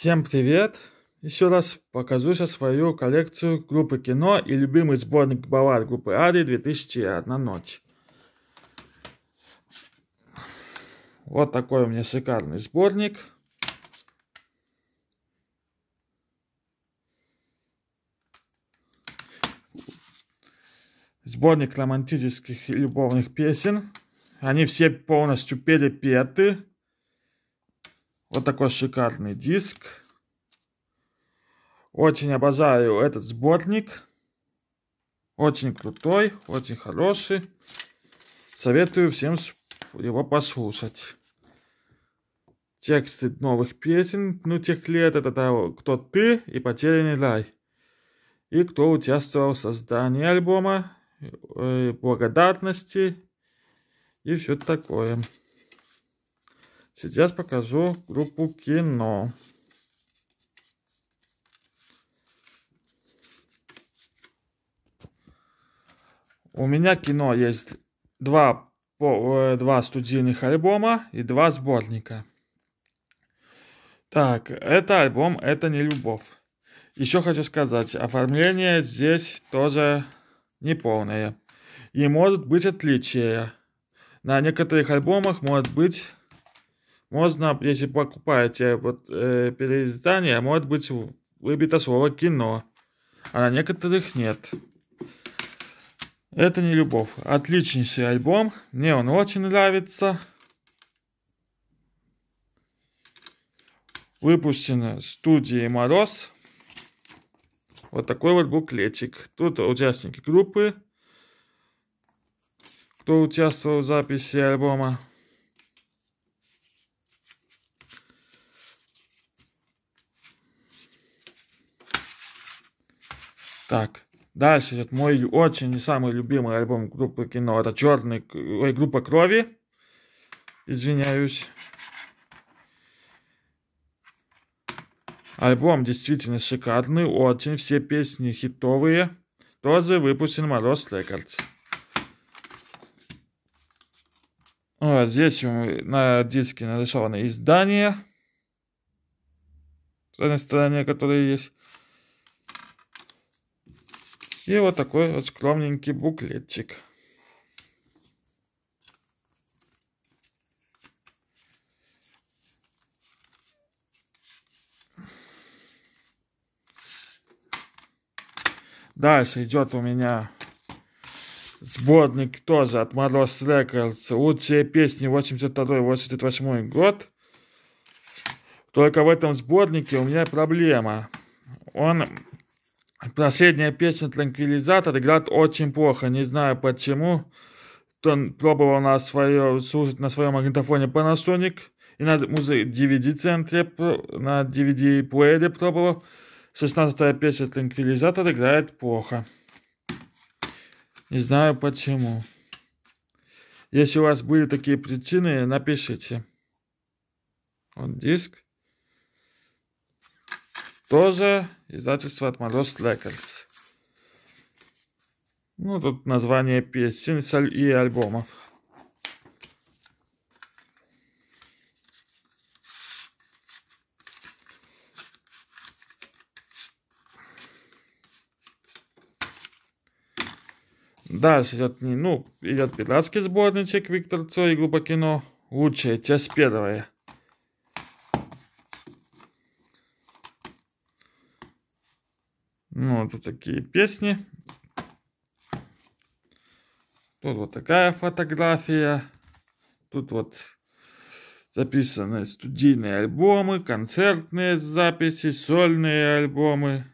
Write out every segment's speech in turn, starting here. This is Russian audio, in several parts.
Всем привет! Еще раз покажу сейчас свою коллекцию группы кино и любимый сборник Бавар группы Ари 2001 ночь. Вот такой у меня шикарный сборник. Сборник романтических и любовных песен. Они все полностью перепеты. Вот такой шикарный диск. Очень обожаю этот сборник. Очень крутой, очень хороший. Советую всем его послушать. Тексты новых песен, ну, тех лет, это «Кто ты» и «Потерянный рай». И кто участвовал в создании альбома, э, благодарности и все такое. Сейчас покажу группу кино. У меня кино есть два, э, два студийных альбома и два сборника. Так, это альбом «Это не любовь». Еще хочу сказать, оформление здесь тоже неполное. И может быть отличие. На некоторых альбомах может быть можно, если покупаете вот, э, переиздание, может быть выбито слово «кино», а на некоторых нет. Это не любовь. Отличнейший альбом. Мне он очень нравится. Выпущено студией «Мороз». Вот такой вот буклетик. Тут участники группы, кто участвовал в записи альбома. Так, дальше идет мой очень не самый любимый альбом группы кино. Это черный, ой, группа крови. Извиняюсь. Альбом действительно шикарный, очень. Все песни хитовые. Тоже выпущен Мороз Рекордс. Вот здесь на диске нарисовано издание. С одной стороне, которое есть. И вот такой вот скромненький буклетик. Дальше идет у меня сборник тоже от Мороз Рекордс. Лучшие песни 82-88 год. Только в этом сборнике у меня проблема. Он Последняя песня «Транквилизатор» играет очень плохо, не знаю почему. Он пробовал на свое, слушать на своем магнитофоне Panasonic и на DVD-центре, на DVD-плеере пробовал. 16-я песня «Транквилизатор» играет плохо. Не знаю почему. Если у вас были такие причины, напишите. Вот диск. Тоже издательство «Отмороз Рекордс». Ну, тут название песен и альбомов. Дальше идет, ну, идет пиратский сборничек Виктор Цой и Глубокино. Лучшая часть первая. Ну, тут такие песни. Тут вот такая фотография. Тут вот записаны студийные альбомы, концертные записи, сольные альбомы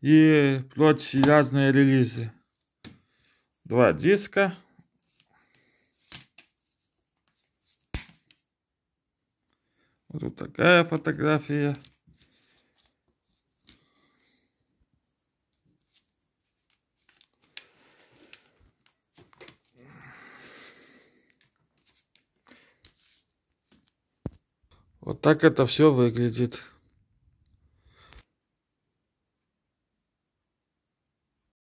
и плоть разные релизы. Два диска. Вот тут такая фотография. Вот так это все выглядит.